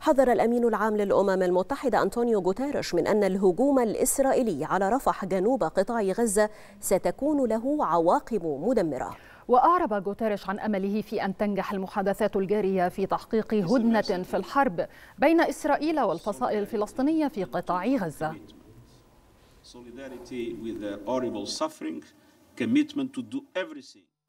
حذر الأمين العام للأمم المتحدة أنطونيو غوتيريش من أن الهجوم الإسرائيلي على رفح جنوب قطاع غزة ستكون له عواقب مدمرة وأعرب غوتيريش عن أمله في أن تنجح المحادثات الجارية في تحقيق هدنة في الحرب بين إسرائيل والفصائل الفلسطينية في قطاع غزة solidarity with the horrible suffering, commitment to do everything.